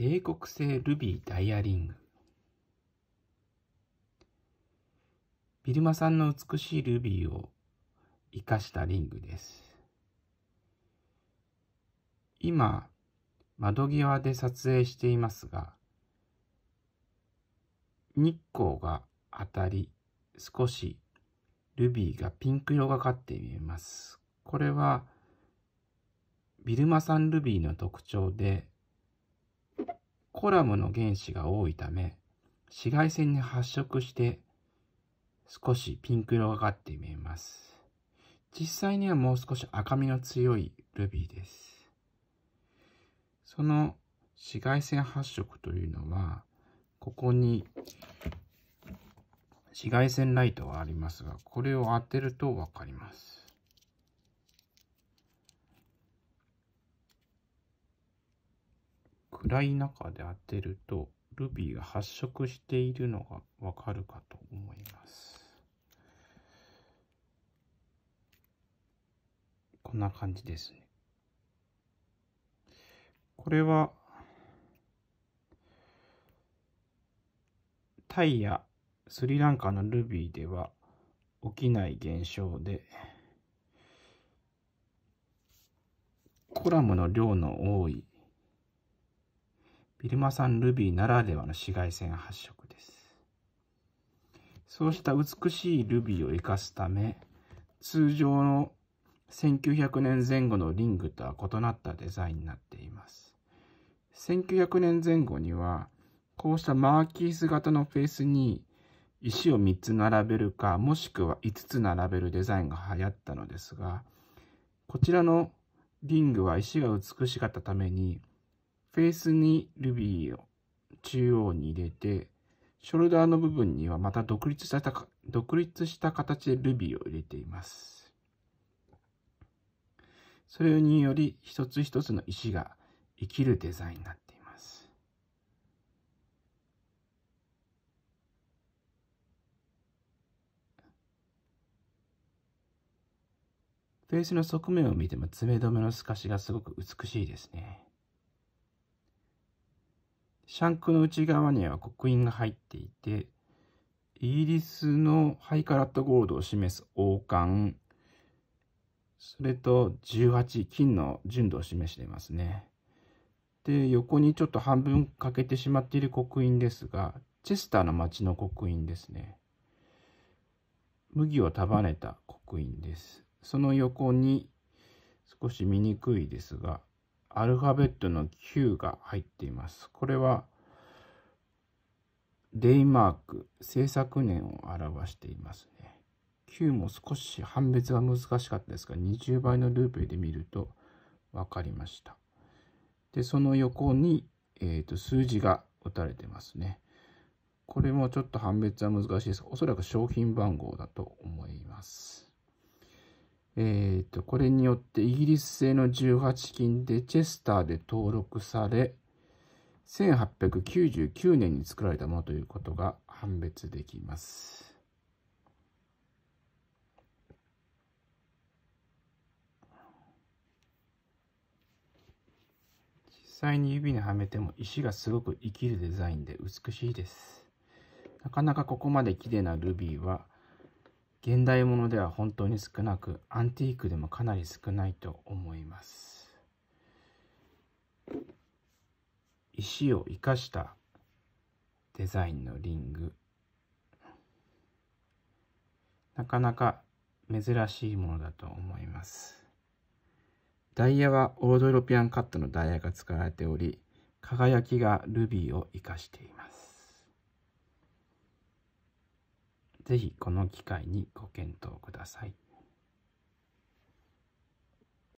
英国製ルビーダイヤリング。ビルマさんの美しいルビーを生かしたリングです。今、窓際で撮影していますが、日光が当たり、少しルビーがピンク色がかって見えます。これは、ビルマ産ルビーの特徴で、コラムの原子が多いため、紫外線に発色して少しピンク色がかって見えます。実際にはもう少し赤みの強いルビーです。その紫外線発色というのは、ここに紫外線ライトがありますが、これを当てるとわかります。暗い中で当てるとルビーが発色しているのがわかるかと思います。こんな感じですね。これはタイやスリランカのルビーでは起きない現象でコラムの量の多いビルマ産ルビーならではの紫外線発色です。そうした美しいルビーを生かすため、通常の1900年前後のリングとは異なったデザインになっています。1900年前後には、こうしたマーキース型のフェースに石を3つ並べるか、もしくは5つ並べるデザインが流行ったのですが、こちらのリングは石が美しかったために、ペースに Ruby を中央に入れて、ショルダーの部分にはまた独立した独立した形で Ruby を入れています。それにより一つ一つの石が生きるデザインになっています。フェースの側面を見ても爪止めの透かしがすごく美しいですね。シャンクの内側には刻印が入っていて、イギリスのハイカラットゴールドを示す王冠、それと18、金の純度を示していますね。で、横にちょっと半分欠けてしまっている刻印ですが、チェスターの町の刻印ですね。麦を束ねた刻印です。その横に少し見にくいですが、アルファベットの Q が入っています。これは、デイマーク、制作年を表していますね。Q も少し判別が難しかったですが、20倍のルーペで見ると分かりました。で、その横に、えーと、と数字が打たれてますね。これもちょっと判別は難しいです。おそらく商品番号だと思います。えっ、ー、と、これによってイギリス製の18金でチェスターで登録され、1899年に作られたものということが判別できます。実際に指にはめても石がすごく生きるデザインで美しいです。なかなかここまで綺麗なルビーは現代物では本当に少なくアンティークでもかなり少ないと思います石を生かしたデザインのリングなかなか珍しいものだと思いますダイヤはオールドヨーロピアンカットのダイヤが使われており輝きがルビーを生かしていますぜひこの機会にご検討ください。